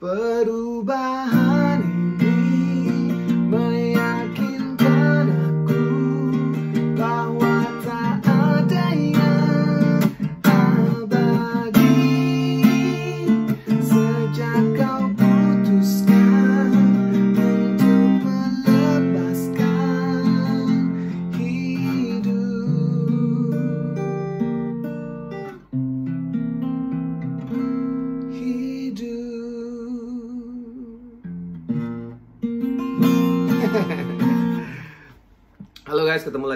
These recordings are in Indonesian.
para o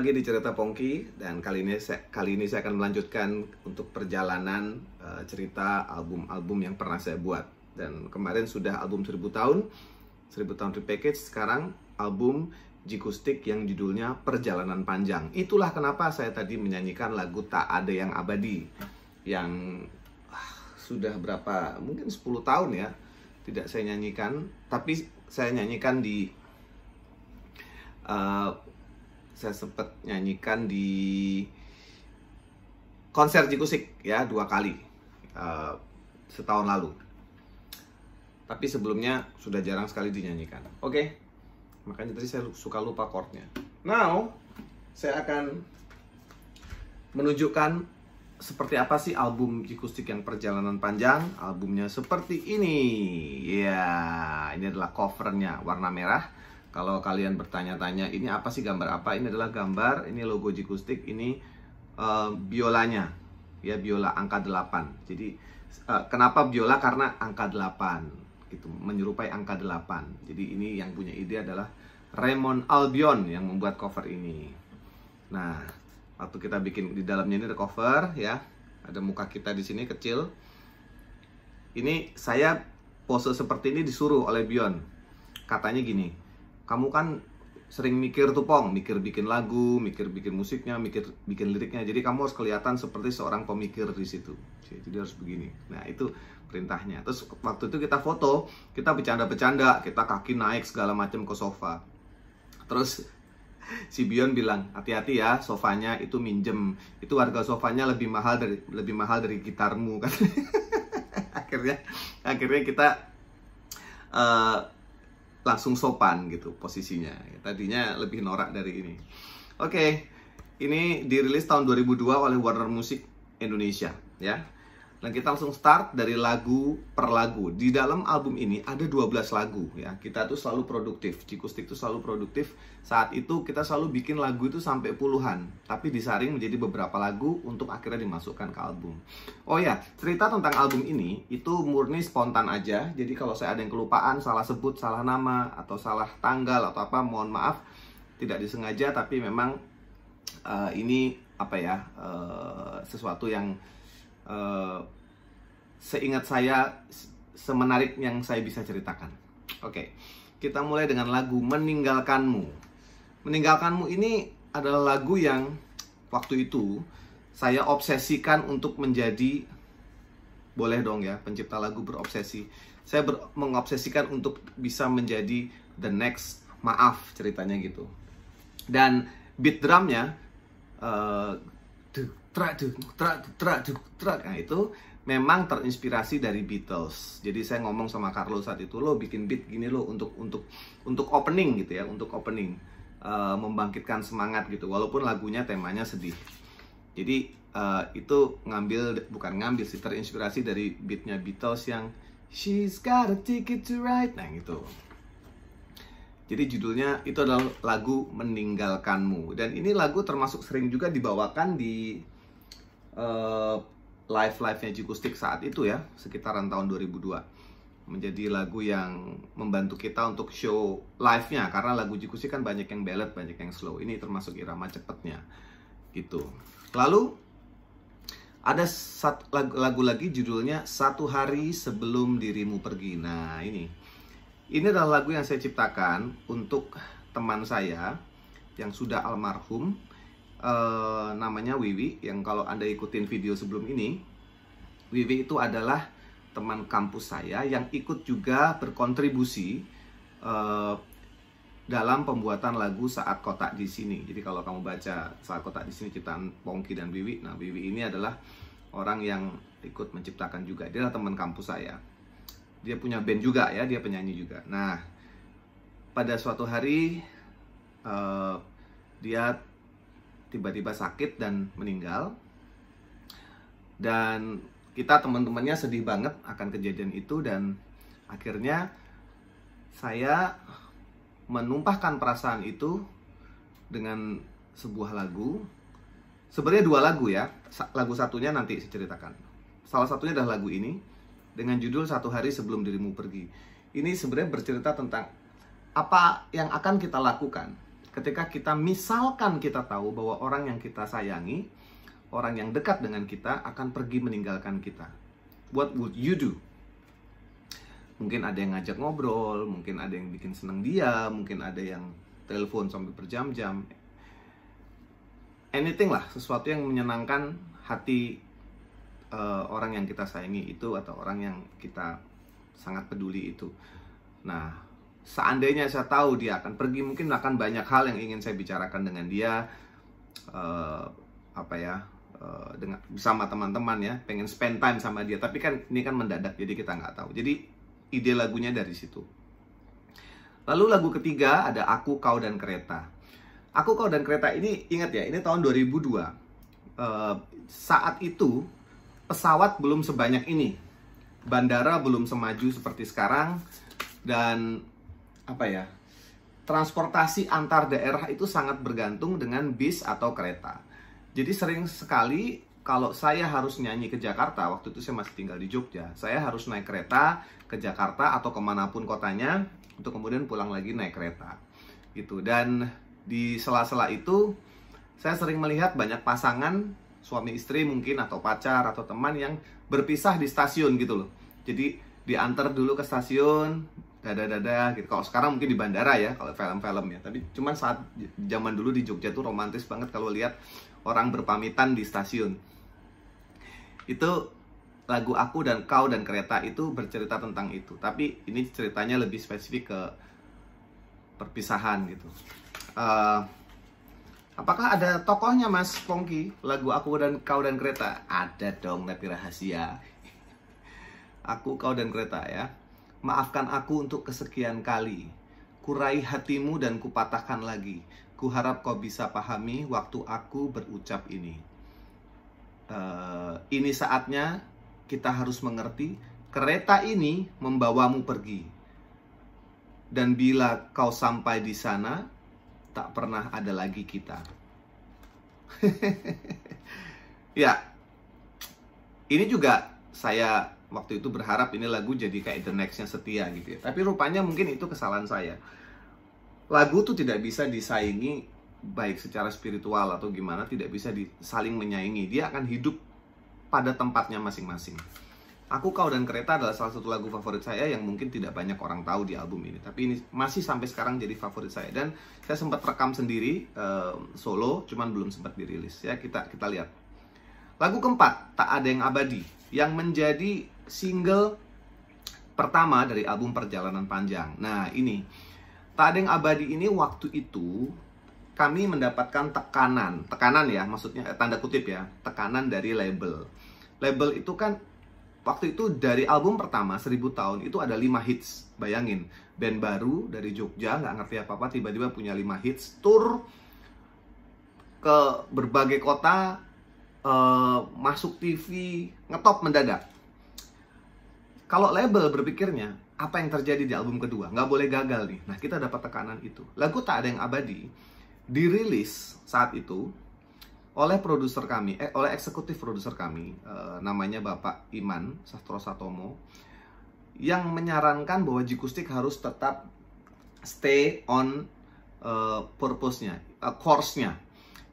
lagi di cerita Pongki dan kali ini saya, kali ini saya akan melanjutkan untuk perjalanan uh, cerita album-album yang pernah saya buat dan kemarin sudah album 1000 tahun 1000 tahun repackage sekarang album Jikustik yang judulnya Perjalanan Panjang itulah kenapa saya tadi menyanyikan lagu Tak Ada Yang Abadi yang uh, sudah berapa mungkin 10 tahun ya tidak saya nyanyikan tapi saya nyanyikan di uh, saya sempat nyanyikan di konser Jikusik ya dua kali uh, setahun lalu. Tapi sebelumnya sudah jarang sekali dinyanyikan. Oke, okay? makanya tadi saya suka lupa chordnya. Now saya akan menunjukkan seperti apa sih album Jikusik yang perjalanan panjang. Albumnya seperti ini. Ya, yeah, ini adalah covernya warna merah kalau kalian bertanya-tanya ini apa sih gambar apa? Ini adalah gambar, ini logo Jikustik, ini uh, biolanya. Ya, biola angka 8. Jadi uh, kenapa biola? Karena angka 8 gitu, menyerupai angka 8. Jadi ini yang punya ide adalah Raymond Albion yang membuat cover ini. Nah, waktu kita bikin di dalamnya ini ada cover ya. Ada muka kita di sini kecil. Ini saya pose seperti ini disuruh oleh Bion. Katanya gini, kamu kan sering mikir tuh pong, mikir bikin lagu, mikir bikin musiknya, mikir bikin liriknya. Jadi kamu harus kelihatan seperti seorang pemikir di situ. Jadi harus begini. Nah itu perintahnya. Terus waktu itu kita foto, kita bercanda-bercanda, kita kaki naik segala macam ke sofa. Terus si Bion bilang hati-hati ya sofanya itu minjem itu harga sofanya lebih mahal dari lebih mahal dari gitarmu kan akhirnya akhirnya kita uh, langsung sopan gitu posisinya. Tadinya lebih norak dari ini. Oke, okay. ini dirilis tahun 2002 oleh Warner Music Indonesia ya. Dan kita langsung start dari lagu per lagu. Di dalam album ini ada 12 lagu ya. Kita tuh selalu produktif. Cikustik tuh selalu produktif. Saat itu kita selalu bikin lagu itu sampai puluhan, tapi disaring menjadi beberapa lagu untuk akhirnya dimasukkan ke album. Oh ya, cerita tentang album ini itu murni spontan aja. Jadi kalau saya ada yang kelupaan, salah sebut, salah nama atau salah tanggal atau apa, mohon maaf. Tidak disengaja tapi memang uh, ini apa ya? Uh, sesuatu yang Eh, seingat saya semenarik yang saya bisa ceritakan. Oke, kita mulai dengan lagu Meninggalkanmu. Meninggalkanmu ini adalah lagu yang waktu itu saya obsesikan untuk menjadi boleh dong ya pencipta lagu berobsesi saya ber mengobsesikan untuk bisa menjadi the next maaf ceritanya gitu dan beat drumnya uh, traduk traduk traduk traduk nah itu memang terinspirasi dari Beatles. Jadi saya ngomong sama Carlo saat itu lo bikin beat gini lo untuk untuk untuk opening gitu ya, untuk opening uh, membangkitkan semangat gitu. Walaupun lagunya temanya sedih. Jadi uh, itu ngambil bukan ngambil sih terinspirasi dari beatnya Beatles yang She's got a ticket to ride. Nah gitu. Jadi judulnya itu adalah lagu meninggalkanmu dan ini lagu termasuk sering juga dibawakan di uh, live-live-nya Jikustik saat itu ya, sekitaran tahun 2002. Menjadi lagu yang membantu kita untuk show live-nya, karena lagu Jikustik kan banyak yang ballad, banyak yang slow. Ini termasuk irama cepatnya gitu. Lalu, ada satu lagu, lagu lagi judulnya Satu Hari Sebelum Dirimu Pergi. Nah, ini. Ini adalah lagu yang saya ciptakan untuk teman saya yang sudah almarhum Eh, namanya Wiwi yang kalau Anda ikutin video sebelum ini Wiwi itu adalah teman kampus saya yang ikut juga berkontribusi uh, dalam pembuatan lagu saat kotak di sini. Jadi kalau kamu baca saat kotak di sini ciptaan Pongki dan Wiwi. Nah, Wiwi ini adalah orang yang ikut menciptakan juga. Dia adalah teman kampus saya. Dia punya band juga ya, dia penyanyi juga. Nah, pada suatu hari uh, dia tiba-tiba sakit dan meninggal. Dan kita teman-temannya sedih banget akan kejadian itu dan akhirnya saya menumpahkan perasaan itu dengan sebuah lagu. Sebenarnya dua lagu ya. Lagu satunya nanti saya ceritakan. Salah satunya adalah lagu ini dengan judul Satu Hari Sebelum Dirimu Pergi. Ini sebenarnya bercerita tentang apa yang akan kita lakukan ketika kita misalkan kita tahu bahwa orang yang kita sayangi, orang yang dekat dengan kita akan pergi meninggalkan kita. What would you do? Mungkin ada yang ngajak ngobrol, mungkin ada yang bikin seneng dia, mungkin ada yang telepon sampai berjam-jam. Anything lah, sesuatu yang menyenangkan hati uh, orang yang kita sayangi itu atau orang yang kita sangat peduli itu. Nah, seandainya saya tahu dia akan pergi mungkin akan banyak hal yang ingin saya bicarakan dengan dia uh, apa ya uh, dengan sama teman-teman ya pengen spend time sama dia tapi kan ini kan mendadak jadi kita nggak tahu jadi ide lagunya dari situ lalu lagu ketiga ada aku kau dan kereta aku kau dan kereta ini ingat ya ini tahun 2002 uh, eh, saat itu pesawat belum sebanyak ini bandara belum semaju seperti sekarang dan apa ya transportasi antar daerah itu sangat bergantung dengan bis atau kereta. Jadi sering sekali kalau saya harus nyanyi ke Jakarta, waktu itu saya masih tinggal di Jogja, saya harus naik kereta ke Jakarta atau kemanapun kotanya, untuk kemudian pulang lagi naik kereta. Gitu. Dan di sela-sela itu, saya sering melihat banyak pasangan, suami istri mungkin, atau pacar, atau teman yang berpisah di stasiun gitu loh. Jadi diantar dulu ke stasiun, dada dada gitu. Kalau sekarang mungkin di bandara ya, kalau film-film ya. Tapi cuman saat zaman dulu di Jogja tuh romantis banget kalau lihat orang berpamitan di stasiun. Itu lagu aku dan kau dan kereta itu bercerita tentang itu. Tapi ini ceritanya lebih spesifik ke perpisahan gitu. Uh, apakah ada tokohnya Mas Pongki? Lagu aku dan kau dan kereta ada dong, tapi rahasia. aku kau dan kereta ya. Maafkan aku untuk kesekian kali. Kurai hatimu dan kupatahkan lagi. Kuharap kau bisa pahami waktu aku berucap ini. Uh, ini saatnya kita harus mengerti kereta ini membawamu pergi. Dan bila kau sampai di sana, tak pernah ada lagi kita. ya, ini juga saya waktu itu berharap ini lagu jadi kayak the nextnya setia gitu ya tapi rupanya mungkin itu kesalahan saya lagu tuh tidak bisa disaingi baik secara spiritual atau gimana tidak bisa saling menyaingi dia akan hidup pada tempatnya masing-masing Aku Kau dan Kereta adalah salah satu lagu favorit saya yang mungkin tidak banyak orang tahu di album ini. Tapi ini masih sampai sekarang jadi favorit saya dan saya sempat rekam sendiri uh, solo, cuman belum sempat dirilis. Ya kita kita lihat. Lagu keempat Tak Ada Yang Abadi yang menjadi single pertama dari album Perjalanan Panjang. Nah, ini Tadeng Abadi ini waktu itu kami mendapatkan tekanan, tekanan ya, maksudnya eh, tanda kutip ya, tekanan dari label. Label itu kan waktu itu dari album pertama 1000 tahun itu ada 5 hits. Bayangin, band baru dari Jogja nggak ngerti apa-apa tiba-tiba punya 5 hits, tour ke berbagai kota, uh, masuk TV, ngetop mendadak. Kalau label berpikirnya, apa yang terjadi di album kedua? Nggak boleh gagal nih. Nah, kita dapat tekanan itu. Lagu Tak Ada Yang Abadi dirilis saat itu oleh produser kami, eh, oleh eksekutif produser kami, eh, namanya Bapak Iman Sastro Satomo, yang menyarankan bahwa Jikustik harus tetap stay on uh, purpose-nya, uh, course-nya,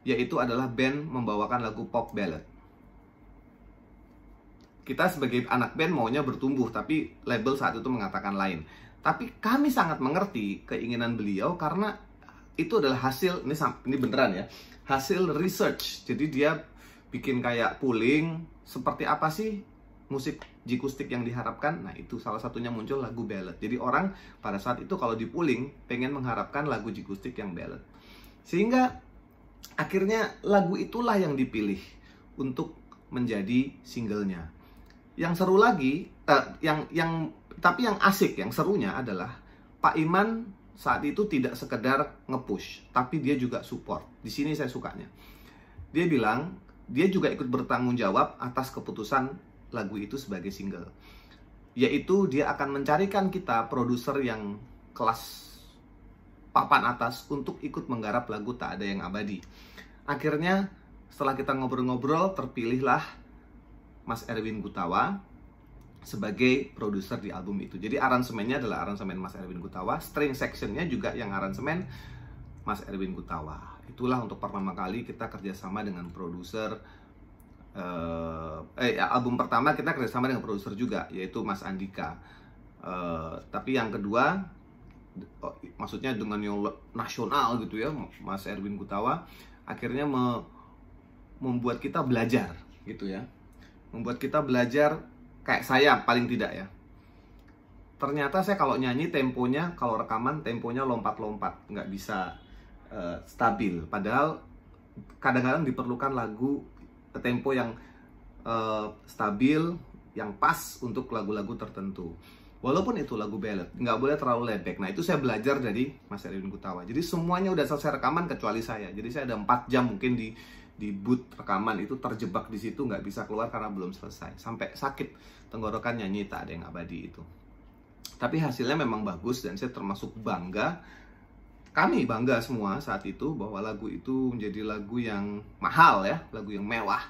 yaitu adalah band membawakan lagu pop ballad kita sebagai anak band maunya bertumbuh tapi label saat itu mengatakan lain tapi kami sangat mengerti keinginan beliau karena itu adalah hasil ini ini beneran ya hasil research jadi dia bikin kayak pooling seperti apa sih musik jikustik yang diharapkan nah itu salah satunya muncul lagu ballad jadi orang pada saat itu kalau di pooling pengen mengharapkan lagu jikustik yang ballad sehingga akhirnya lagu itulah yang dipilih untuk menjadi singlenya yang seru lagi, uh, yang yang tapi yang asik, yang serunya adalah Pak Iman saat itu tidak sekedar ngepush, tapi dia juga support. Di sini saya sukanya. Dia bilang dia juga ikut bertanggung jawab atas keputusan lagu itu sebagai single. Yaitu dia akan mencarikan kita produser yang kelas papan atas untuk ikut menggarap lagu Tak Ada Yang Abadi. Akhirnya setelah kita ngobrol-ngobrol terpilihlah Mas Erwin Gutawa sebagai produser di album itu. Jadi aransemennya adalah aransemen Mas Erwin Gutawa, string sectionnya juga yang aransemen Mas Erwin Gutawa. Itulah untuk pertama kali kita kerjasama dengan produser uh, eh album pertama kita kerjasama dengan produser juga yaitu Mas Andika. Uh, tapi yang kedua oh, maksudnya dengan yang nasional gitu ya Mas Erwin Gutawa akhirnya me membuat kita belajar gitu ya membuat kita belajar kayak saya paling tidak ya ternyata saya kalau nyanyi temponya kalau rekaman temponya lompat-lompat nggak bisa uh, stabil padahal kadang-kadang diperlukan lagu tempo yang uh, stabil yang pas untuk lagu-lagu tertentu walaupun itu lagu ballad nggak boleh terlalu lebek. nah itu saya belajar dari Mas Erwin Gutawa jadi semuanya udah selesai rekaman kecuali saya jadi saya ada 4 jam mungkin di di boot rekaman itu terjebak di situ nggak bisa keluar karena belum selesai sampai sakit tenggorokannya nyita ada yang abadi itu tapi hasilnya memang bagus dan saya termasuk bangga kami bangga semua saat itu bahwa lagu itu menjadi lagu yang mahal ya lagu yang mewah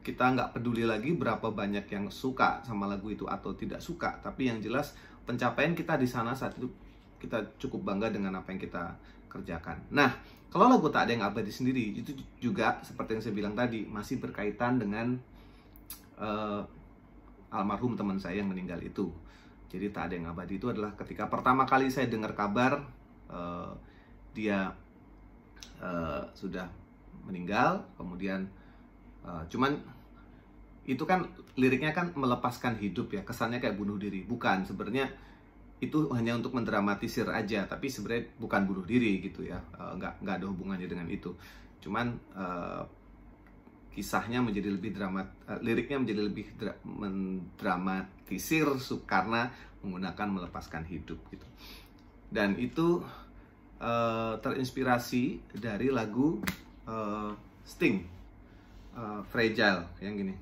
kita nggak peduli lagi berapa banyak yang suka sama lagu itu atau tidak suka tapi yang jelas pencapaian kita di sana saat itu kita cukup bangga dengan apa yang kita kerjakan nah kalau lagu tak ada yang abadi sendiri, itu juga seperti yang saya bilang tadi, masih berkaitan dengan uh, almarhum teman saya yang meninggal itu. Jadi tak ada yang abadi itu adalah ketika pertama kali saya dengar kabar uh, dia uh, sudah meninggal, kemudian uh, cuman itu kan liriknya kan melepaskan hidup ya, kesannya kayak bunuh diri. Bukan, sebenarnya itu hanya untuk mendramatisir aja tapi sebenarnya bukan bunuh diri gitu ya eh, nggak nggak ada hubungannya dengan itu cuman uh, kisahnya menjadi lebih dramat uh, liriknya menjadi lebih dra mendramatisir karena menggunakan melepaskan hidup gitu dan itu uh, terinspirasi dari lagu uh, Sting uh, Fragile yang gini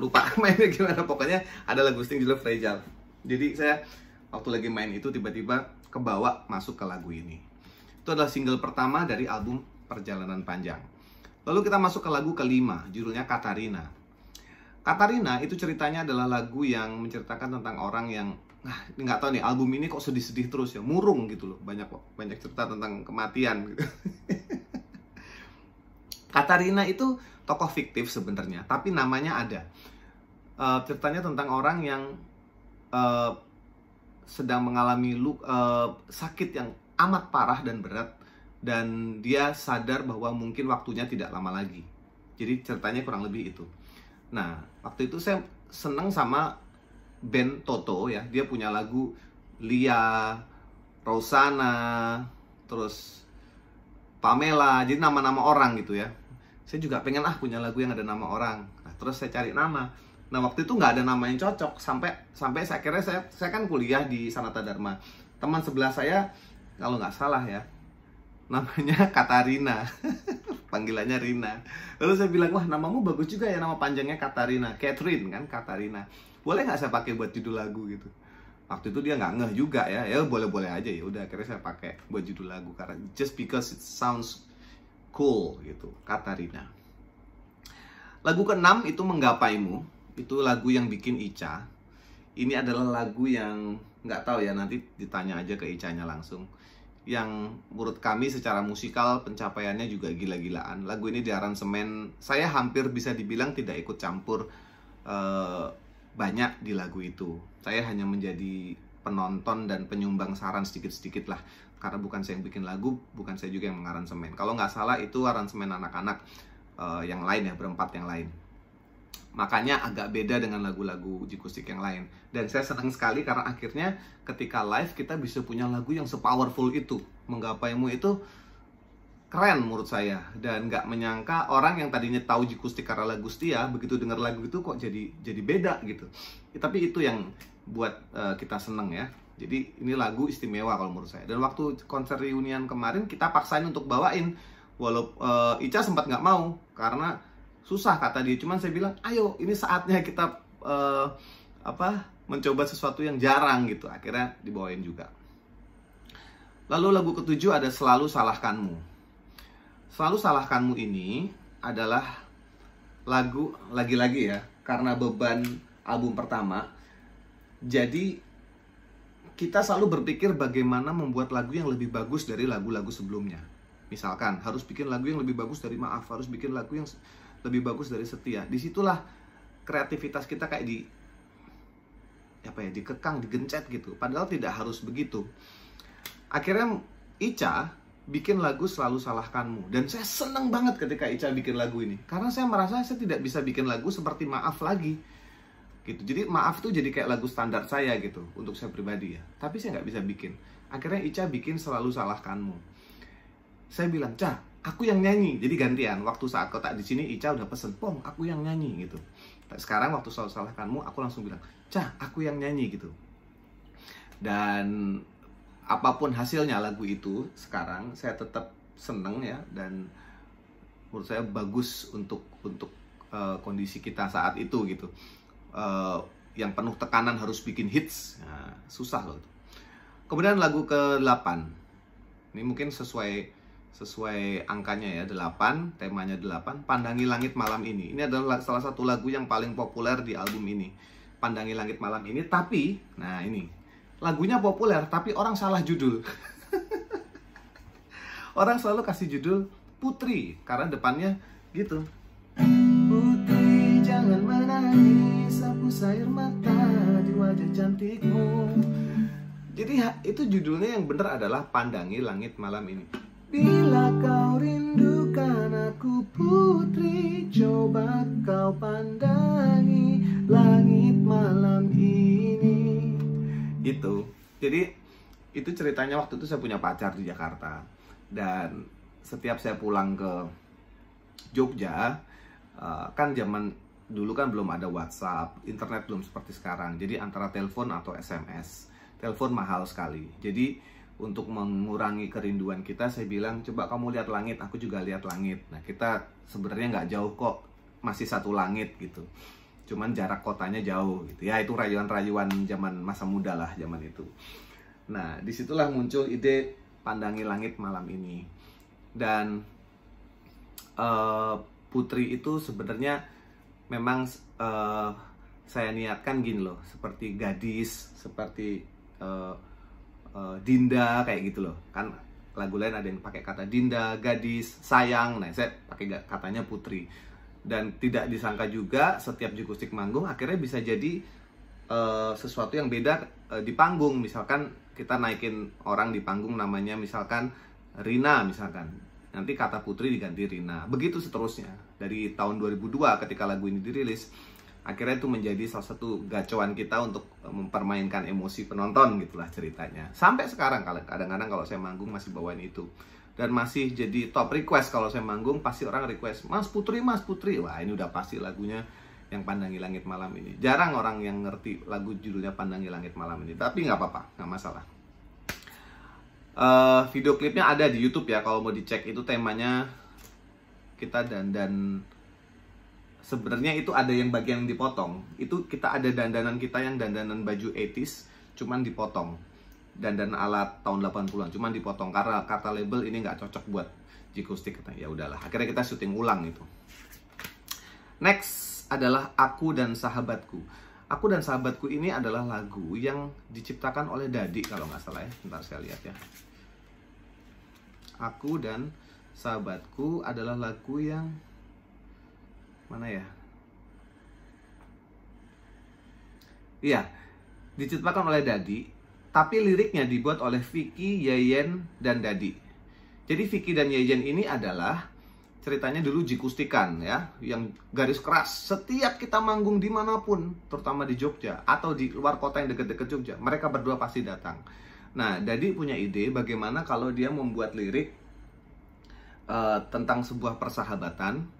lupa mainnya gimana pokoknya ada lagu Sting judul Fragile jadi saya waktu lagi main itu tiba-tiba kebawa masuk ke lagu ini itu adalah single pertama dari album Perjalanan Panjang lalu kita masuk ke lagu kelima judulnya Katarina Katarina itu ceritanya adalah lagu yang menceritakan tentang orang yang nah nggak tahu nih album ini kok sedih-sedih terus ya murung gitu loh banyak banyak cerita tentang kematian gitu. Katarina itu tokoh fiktif sebenarnya, tapi namanya ada. Uh, ceritanya tentang orang yang uh, sedang mengalami luk, uh, eh, sakit yang amat parah dan berat, dan dia sadar bahwa mungkin waktunya tidak lama lagi. Jadi ceritanya kurang lebih itu. Nah, waktu itu saya seneng sama band Toto ya, dia punya lagu Lia, Rosana, terus Pamela jadi nama-nama orang gitu ya saya juga pengen ah punya lagu yang ada nama orang nah, terus saya cari nama nah waktu itu nggak ada nama yang cocok sampai sampai saya akhirnya saya saya kan kuliah di Sanata Dharma teman sebelah saya kalau nggak salah ya namanya Katarina panggilannya Rina lalu saya bilang wah namamu bagus juga ya nama panjangnya Katarina Catherine kan Katarina boleh nggak saya pakai buat judul lagu gitu waktu itu dia nggak ngeh juga ya ya boleh-boleh aja ya udah akhirnya saya pakai buat judul lagu karena just because it sounds cool gitu kata Rina lagu keenam itu menggapaimu itu lagu yang bikin Ica ini adalah lagu yang nggak tahu ya nanti ditanya aja ke Icanya langsung yang menurut kami secara musikal pencapaiannya juga gila-gilaan lagu ini di aransemen saya hampir bisa dibilang tidak ikut campur eh, banyak di lagu itu. Saya hanya menjadi penonton dan penyumbang saran sedikit-sedikit lah. Karena bukan saya yang bikin lagu, bukan saya juga yang mengaransemen. Kalau nggak salah itu aransemen anak-anak uh, yang lain ya, berempat yang lain. Makanya agak beda dengan lagu-lagu jikustik yang lain. Dan saya senang sekali karena akhirnya ketika live kita bisa punya lagu yang sepowerful itu. Menggapaimu itu keren menurut saya dan nggak menyangka orang yang tadinya tahu Jikusti lagu Setia begitu dengar lagu itu kok jadi jadi beda gitu ya, tapi itu yang buat uh, kita seneng ya jadi ini lagu istimewa kalau menurut saya dan waktu konser reunian kemarin kita paksain untuk bawain walau uh, Ica sempat nggak mau karena susah kata dia cuman saya bilang ayo ini saatnya kita uh, apa mencoba sesuatu yang jarang gitu akhirnya dibawain juga Lalu lagu ketujuh ada Selalu Salahkanmu. Selalu Salahkanmu ini adalah lagu lagi-lagi ya karena beban album pertama. Jadi kita selalu berpikir bagaimana membuat lagu yang lebih bagus dari lagu-lagu sebelumnya. Misalkan harus bikin lagu yang lebih bagus dari maaf, harus bikin lagu yang lebih bagus dari setia. Disitulah kreativitas kita kayak di apa ya dikekang, digencet gitu. Padahal tidak harus begitu. Akhirnya Ica bikin lagu selalu salahkanmu dan saya seneng banget ketika Ica bikin lagu ini karena saya merasa saya tidak bisa bikin lagu seperti maaf lagi gitu jadi maaf tuh jadi kayak lagu standar saya gitu untuk saya pribadi ya tapi saya nggak bisa bikin akhirnya Ica bikin selalu salahkanmu saya bilang Ca aku yang nyanyi jadi gantian waktu saat kau tak di sini Ica udah pesen pong aku yang nyanyi gitu sekarang waktu selalu salahkanmu aku langsung bilang Ca aku yang nyanyi gitu dan apapun hasilnya lagu itu sekarang saya tetap seneng ya dan menurut saya bagus untuk untuk uh, kondisi kita saat itu gitu uh, yang penuh tekanan harus bikin hits nah, susah loh itu. kemudian lagu ke 8 ini mungkin sesuai sesuai angkanya ya 8 temanya 8 pandangi langit malam ini ini adalah salah satu lagu yang paling populer di album ini pandangi langit malam ini tapi nah ini lagunya populer tapi orang salah judul. orang selalu kasih judul Putri karena depannya gitu. Putri jangan menangis, sapu sayur mata di wajah cantikmu. Jadi itu judulnya yang benar adalah Pandangi Langit Malam Ini. Bila kau rindukan aku putri, coba kau pandangi langit malam ini gitu jadi itu ceritanya waktu itu saya punya pacar di Jakarta dan setiap saya pulang ke Jogja eh, kan zaman dulu kan belum ada WhatsApp internet belum seperti sekarang jadi antara telepon atau SMS telepon mahal sekali jadi untuk mengurangi kerinduan kita saya bilang coba kamu lihat langit aku juga lihat langit nah kita sebenarnya nggak jauh kok masih satu langit gitu cuman jarak kotanya jauh gitu ya itu rayuan-rayuan zaman masa muda lah zaman itu nah disitulah muncul ide pandangi langit malam ini dan uh, putri itu sebenarnya memang uh, saya niatkan gini loh seperti gadis seperti uh, uh, dinda kayak gitu loh kan lagu lain ada yang pakai kata dinda gadis sayang nah saya pakai katanya putri dan tidak disangka juga setiap jukustik manggung akhirnya bisa jadi uh, sesuatu yang beda uh, di panggung misalkan kita naikin orang di panggung namanya misalkan Rina misalkan nanti kata Putri diganti Rina begitu seterusnya dari tahun 2002 ketika lagu ini dirilis akhirnya itu menjadi salah satu gacauan kita untuk eh, mempermainkan emosi penonton gitulah ceritanya sampai sekarang kadang-kadang kalau saya manggung masih bawain itu dan masih jadi top request kalau saya manggung pasti orang request Mas Putri Mas Putri wah ini udah pasti lagunya yang pandangi langit malam ini jarang orang yang ngerti lagu judulnya pandangi langit malam ini tapi nggak apa-apa nggak masalah uh, video klipnya ada di YouTube ya kalau mau dicek itu temanya kita dan dan sebenarnya itu ada yang bagian yang dipotong itu kita ada dandanan kita yang dandanan baju etis cuman dipotong dan dan alat tahun 80-an cuman dipotong karena kata label ini nggak cocok buat jikustik. Stick ya udahlah akhirnya kita syuting ulang itu next adalah aku dan sahabatku aku dan sahabatku ini adalah lagu yang diciptakan oleh Dadi kalau nggak salah ya ntar saya lihat ya aku dan sahabatku adalah lagu yang mana ya iya diciptakan oleh Dadi tapi liriknya dibuat oleh Vicky, Yeyen, dan Dadi. Jadi Vicky dan Yeyen ini adalah ceritanya dulu jikustikan ya, yang garis keras. Setiap kita manggung dimanapun, terutama di Jogja atau di luar kota yang deket-deket Jogja, mereka berdua pasti datang. Nah, Dadi punya ide bagaimana kalau dia membuat lirik uh, tentang sebuah persahabatan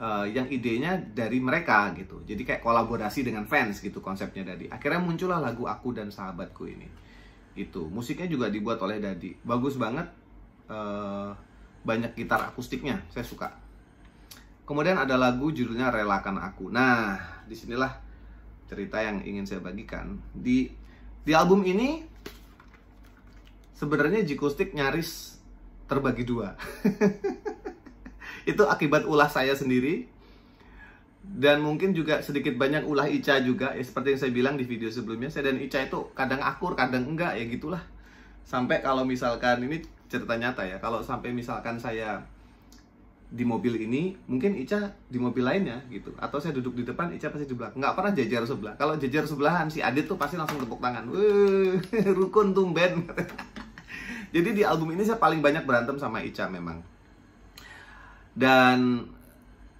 uh, yang idenya dari mereka gitu. Jadi kayak kolaborasi dengan fans gitu konsepnya Dadi. Akhirnya muncullah lagu Aku dan Sahabatku ini. Itu musiknya juga dibuat oleh Dadi. Bagus banget. Uh, banyak gitar akustiknya, saya suka. Kemudian ada lagu judulnya Relakan Aku. Nah, disinilah cerita yang ingin saya bagikan. Di di album ini sebenarnya Jikustik nyaris terbagi dua. itu akibat ulah saya sendiri dan mungkin juga sedikit banyak ulah Ica juga ya seperti yang saya bilang di video sebelumnya saya dan Ica itu kadang akur kadang enggak ya gitulah sampai kalau misalkan ini cerita nyata ya kalau sampai misalkan saya di mobil ini mungkin Ica di mobil lainnya gitu atau saya duduk di depan Ica pasti di belakang nggak pernah jajar sebelah kalau jajar sebelahan si Adit tuh pasti langsung tepuk tangan rukun tumben jadi di album ini saya paling banyak berantem sama Ica memang dan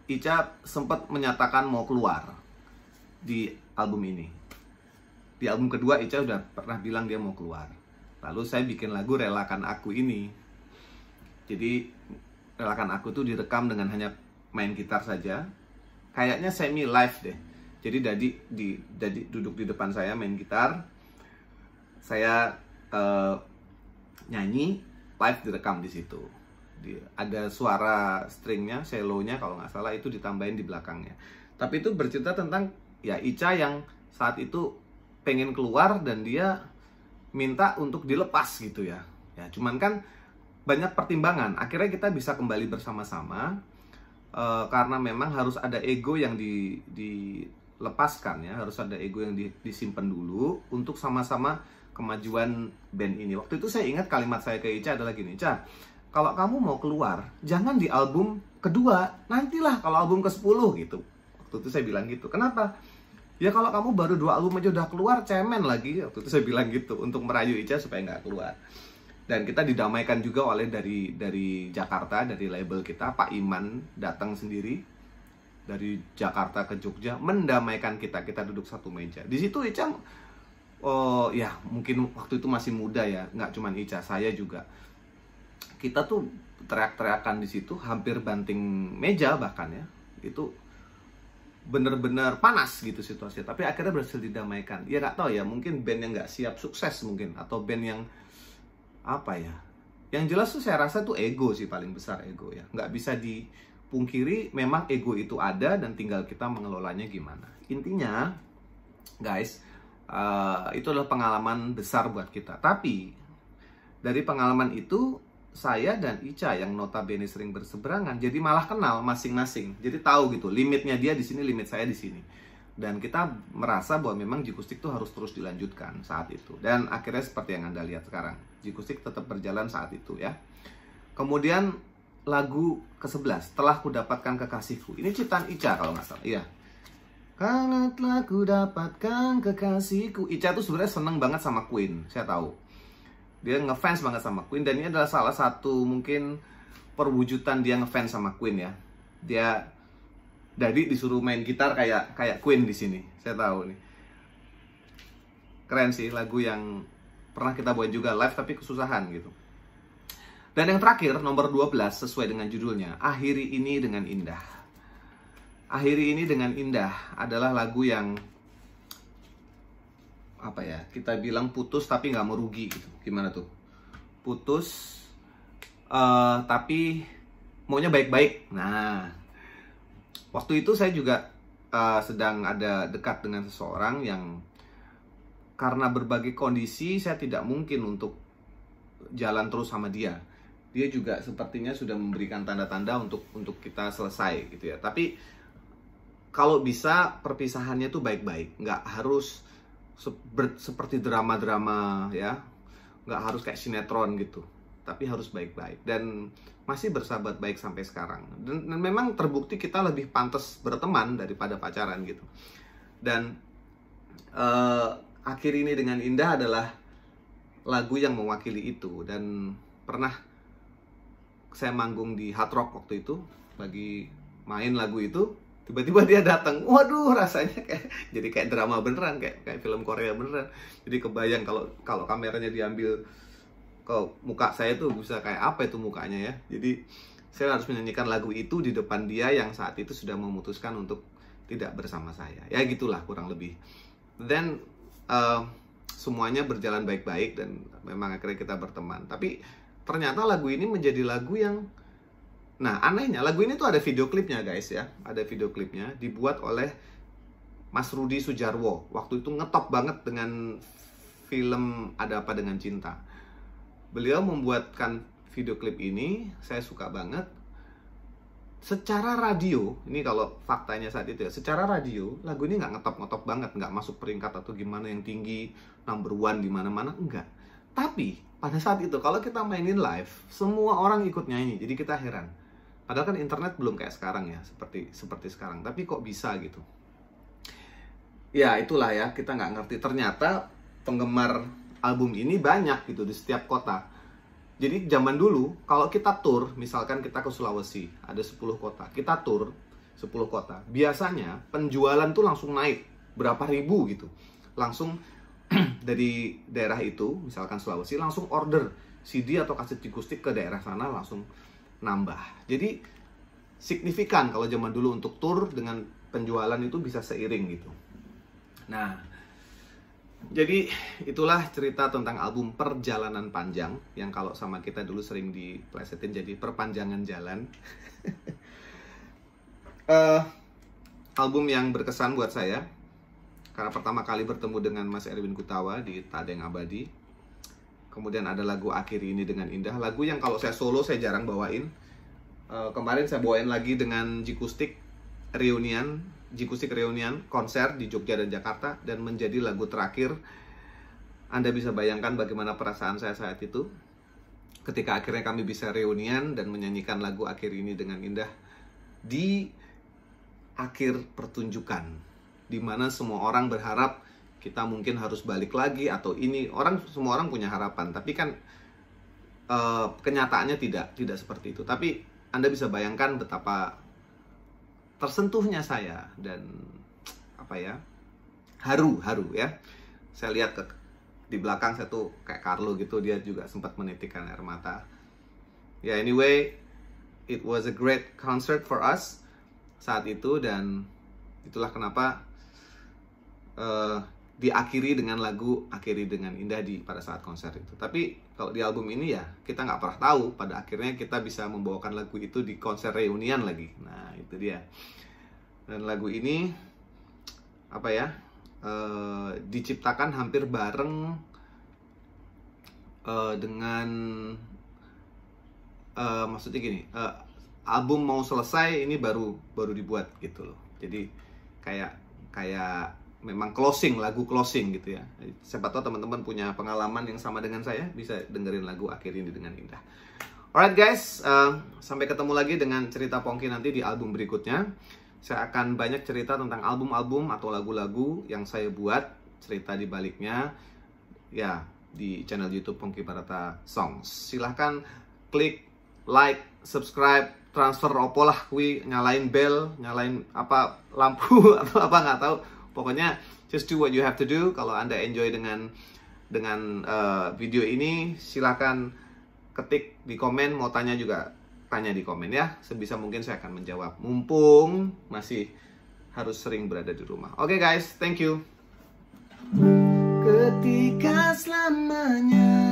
Ica sempat menyatakan mau keluar di album ini. Di album kedua Ica udah pernah bilang dia mau keluar. Lalu saya bikin lagu Relakan Aku ini. Jadi Relakan Aku tuh direkam dengan hanya main gitar saja. Kayaknya semi live deh. Jadi Dadi di Dadi duduk di depan saya main gitar. Saya uh, nyanyi live direkam di situ ada suara stringnya, cellonya kalau nggak salah itu ditambahin di belakangnya. Tapi itu bercerita tentang ya Ica yang saat itu pengen keluar dan dia minta untuk dilepas gitu ya. Ya cuman kan banyak pertimbangan. Akhirnya kita bisa kembali bersama-sama e, karena memang harus ada ego yang di, dilepaskan ya, harus ada ego yang disimpan dulu untuk sama-sama kemajuan band ini. Waktu itu saya ingat kalimat saya ke Ica adalah gini, Ica, kalau kamu mau keluar, jangan di album kedua, nantilah kalau album ke-10 gitu. Waktu itu saya bilang gitu. Kenapa? Ya kalau kamu baru dua album aja udah keluar, cemen lagi. Waktu itu saya bilang gitu, untuk merayu Ica supaya nggak keluar. Dan kita didamaikan juga oleh dari dari Jakarta, dari label kita, Pak Iman datang sendiri dari Jakarta ke Jogja mendamaikan kita kita duduk satu meja di situ Ica oh ya mungkin waktu itu masih muda ya nggak cuma Ica saya juga kita tuh teriak-teriakan di situ hampir banting meja bahkan ya itu bener-bener panas gitu situasinya tapi akhirnya berhasil didamaikan ya nggak tahu ya mungkin band yang nggak siap sukses mungkin atau band yang apa ya yang jelas tuh saya rasa tuh ego sih paling besar ego ya nggak bisa dipungkiri memang ego itu ada dan tinggal kita mengelolanya gimana intinya guys uh, itu adalah pengalaman besar buat kita tapi dari pengalaman itu saya dan Ica yang notabene sering berseberangan jadi malah kenal masing-masing jadi tahu gitu limitnya dia di sini limit saya di sini dan kita merasa bahwa memang jikustik itu harus terus dilanjutkan saat itu dan akhirnya seperti yang anda lihat sekarang jikustik tetap berjalan saat itu ya kemudian lagu ke-11 telah kudapatkan kekasihku ini ciptaan Ica kalau nggak salah iya karena telah kudapatkan kekasihku Ica tuh sebenarnya seneng banget sama Queen saya tahu dia ngefans banget sama Queen dan ini adalah salah satu mungkin perwujudan dia ngefans sama Queen ya dia Dadi disuruh main gitar kayak kayak Queen di sini saya tahu nih keren sih lagu yang pernah kita buat juga live tapi kesusahan gitu dan yang terakhir nomor 12 sesuai dengan judulnya akhiri ini dengan indah akhiri ini dengan indah adalah lagu yang apa ya kita bilang putus tapi nggak merugi gitu gimana tuh putus uh, tapi maunya baik-baik nah waktu itu saya juga uh, sedang ada dekat dengan seseorang yang karena berbagai kondisi saya tidak mungkin untuk jalan terus sama dia dia juga sepertinya sudah memberikan tanda-tanda untuk untuk kita selesai gitu ya tapi kalau bisa perpisahannya tuh baik-baik nggak harus seperti drama-drama ya nggak harus kayak sinetron gitu tapi harus baik-baik dan masih bersahabat baik sampai sekarang dan, dan memang terbukti kita lebih pantas berteman daripada pacaran gitu dan uh, akhir ini dengan indah adalah lagu yang mewakili itu dan pernah saya manggung di Hard Rock waktu itu bagi main lagu itu tiba-tiba dia datang waduh rasanya kayak jadi kayak drama beneran kayak kayak film Korea beneran jadi kebayang kalau kalau kameranya diambil kok muka saya tuh bisa kayak apa itu mukanya ya jadi saya harus menyanyikan lagu itu di depan dia yang saat itu sudah memutuskan untuk tidak bersama saya ya gitulah kurang lebih then uh, semuanya berjalan baik-baik dan memang akhirnya kita berteman tapi ternyata lagu ini menjadi lagu yang Nah, anehnya lagu ini tuh ada video klipnya guys ya. Ada video klipnya dibuat oleh Mas Rudi Sujarwo. Waktu itu ngetop banget dengan film Ada Apa Dengan Cinta. Beliau membuatkan video klip ini, saya suka banget. Secara radio, ini kalau faktanya saat itu ya, secara radio lagu ini nggak ngetop-ngetop banget, nggak masuk peringkat atau gimana yang tinggi, number one di mana-mana, enggak. Tapi pada saat itu kalau kita mainin live, semua orang ikut nyanyi, jadi kita heran Padahal kan internet belum kayak sekarang ya, seperti seperti sekarang. Tapi kok bisa gitu? Ya itulah ya, kita nggak ngerti. Ternyata penggemar album ini banyak gitu di setiap kota. Jadi zaman dulu, kalau kita tour, misalkan kita ke Sulawesi, ada 10 kota. Kita tour 10 kota. Biasanya penjualan tuh langsung naik berapa ribu gitu. Langsung dari daerah itu, misalkan Sulawesi, langsung order CD atau kaset tikustik ke daerah sana langsung nambah. Jadi signifikan kalau zaman dulu untuk tour dengan penjualan itu bisa seiring gitu. Nah, jadi itulah cerita tentang album Perjalanan Panjang yang kalau sama kita dulu sering diplesetin jadi Perpanjangan Jalan. uh, album yang berkesan buat saya karena pertama kali bertemu dengan Mas Erwin Kutawa di Tadeng Abadi Kemudian ada lagu akhir ini dengan Indah, lagu yang kalau saya solo saya jarang bawain. Uh, kemarin saya bawain lagi dengan Jikustik Reunion, Jikustik Reunion konser di Jogja dan Jakarta dan menjadi lagu terakhir. Anda bisa bayangkan bagaimana perasaan saya saat itu ketika akhirnya kami bisa reunian dan menyanyikan lagu akhir ini dengan indah di akhir pertunjukan di mana semua orang berharap kita mungkin harus balik lagi atau ini orang semua orang punya harapan tapi kan e, kenyataannya tidak tidak seperti itu tapi anda bisa bayangkan betapa tersentuhnya saya dan apa ya haru haru ya saya lihat ke di belakang saya tuh kayak Carlo gitu dia juga sempat menitikkan air mata ya yeah, anyway it was a great concert for us saat itu dan itulah kenapa uh, diakhiri dengan lagu akhiri dengan indah di pada saat konser itu tapi kalau di album ini ya kita nggak pernah tahu pada akhirnya kita bisa membawakan lagu itu di konser reunian lagi nah itu dia dan lagu ini apa ya e, diciptakan hampir bareng e, dengan e, maksudnya gini e, album mau selesai ini baru baru dibuat gitu loh jadi kayak kayak memang closing lagu closing gitu ya siapa tahu teman-teman punya pengalaman yang sama dengan saya bisa dengerin lagu akhir ini dengan indah alright guys uh, sampai ketemu lagi dengan cerita Pongki nanti di album berikutnya saya akan banyak cerita tentang album-album atau lagu-lagu yang saya buat cerita di baliknya ya di channel YouTube Pongki Barata Songs silahkan klik like subscribe transfer opo lah kui nyalain bell, nyalain apa lampu atau apa nggak tahu pokoknya just do what you have to do kalau anda enjoy dengan dengan uh, video ini silahkan ketik di komen mau tanya juga tanya di komen ya sebisa mungkin saya akan menjawab mumpung masih harus sering berada di rumah oke okay, guys thank you ketika selamanya